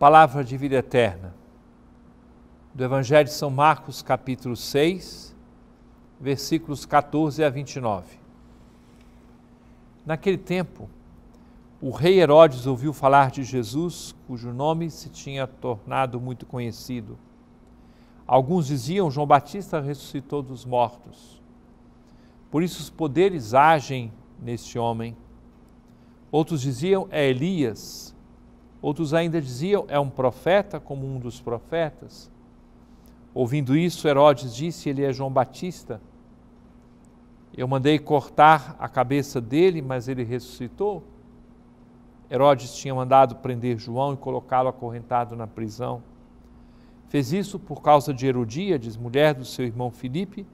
palavra de vida eterna. Do Evangelho de São Marcos, capítulo 6, versículos 14 a 29. Naquele tempo, o rei Herodes ouviu falar de Jesus, cujo nome se tinha tornado muito conhecido. Alguns diziam: João Batista ressuscitou dos mortos. Por isso os poderes agem neste homem. Outros diziam: é Elias. Outros ainda diziam: é um profeta como um dos profetas. Ouvindo isso, Herodes disse: ele é João Batista. Eu mandei cortar a cabeça dele, mas ele ressuscitou. Herodes tinha mandado prender João e colocá-lo acorrentado na prisão. Fez isso por causa de Herodíades, mulher do seu irmão Filipe,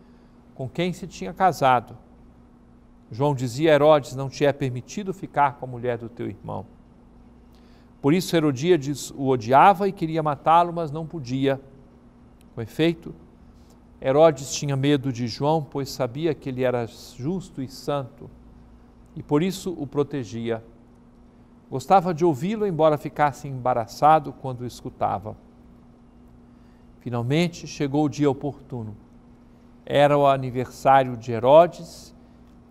com quem se tinha casado. João dizia a Herodes: Não te é permitido ficar com a mulher do teu irmão. Por isso Herodias o odiava e queria matá-lo, mas não podia. Com efeito, Herodes tinha medo de João, pois sabia que ele era justo e santo, e por isso o protegia. Gostava de ouvi-lo, embora ficasse embaraçado quando o escutava. Finalmente chegou o dia oportuno. Era o aniversário de Herodes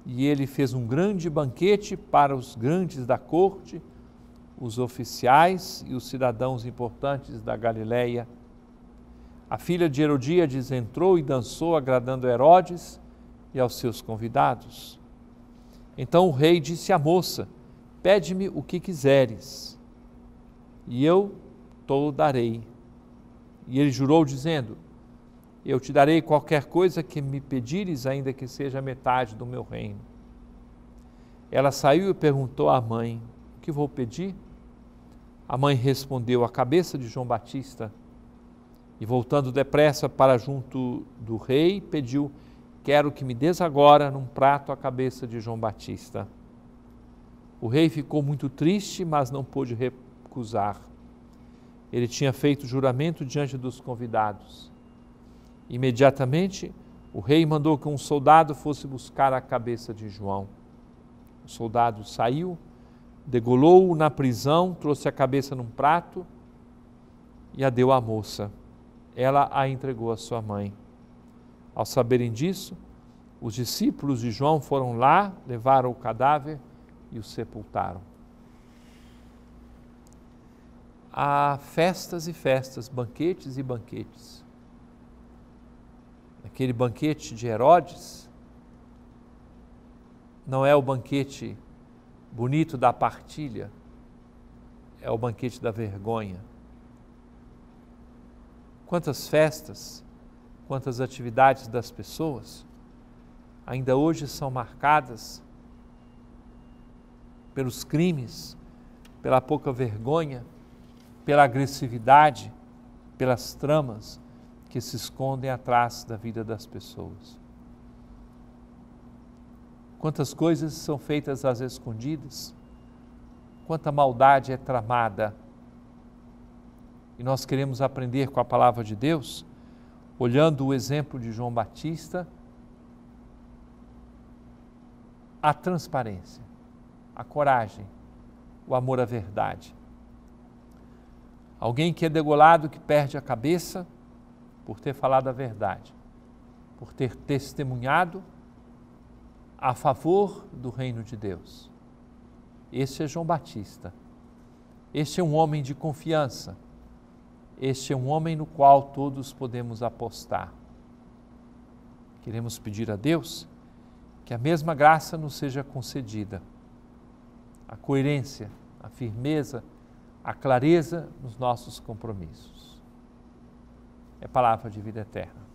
e ele fez um grande banquete para os grandes da corte os oficiais e os cidadãos importantes da Galiléia. A filha de Herodíades entrou e dançou, agradando a Herodes e aos seus convidados. Então o rei disse à moça: Pede-me o que quiseres, e eu te o darei. E ele jurou, dizendo: Eu te darei qualquer coisa que me pedires, ainda que seja metade do meu reino. Ela saiu e perguntou à mãe: O que vou pedir? A mãe respondeu: A cabeça de João Batista. E voltando depressa para junto do rei, pediu: Quero que me des agora num prato a cabeça de João Batista. O rei ficou muito triste, mas não pôde recusar. Ele tinha feito juramento diante dos convidados. Imediatamente, o rei mandou que um soldado fosse buscar a cabeça de João. O soldado saiu degolou-o na prisão, trouxe a cabeça num prato e a deu à moça. Ela a entregou à sua mãe. Ao saberem disso, os discípulos de João foram lá, levaram o cadáver e o sepultaram. Há festas e festas, banquetes e banquetes. Aquele banquete de Herodes não é o banquete bonito da partilha é o banquete da vergonha. Quantas festas, quantas atividades das pessoas ainda hoje são marcadas pelos crimes, pela pouca vergonha, pela agressividade, pelas tramas que se escondem atrás da vida das pessoas. Quantas coisas são feitas às escondidas, quanta maldade é tramada. E nós queremos aprender com a palavra de Deus, olhando o exemplo de João Batista, a transparência, a coragem, o amor à verdade. Alguém que é degolado, que perde a cabeça por ter falado a verdade, por ter testemunhado a favor do reino de Deus. Este é João Batista. Este é um homem de confiança. Este é um homem no qual todos podemos apostar. Queremos pedir a Deus que a mesma graça nos seja concedida. A coerência, a firmeza, a clareza nos nossos compromissos. É palavra de vida eterna.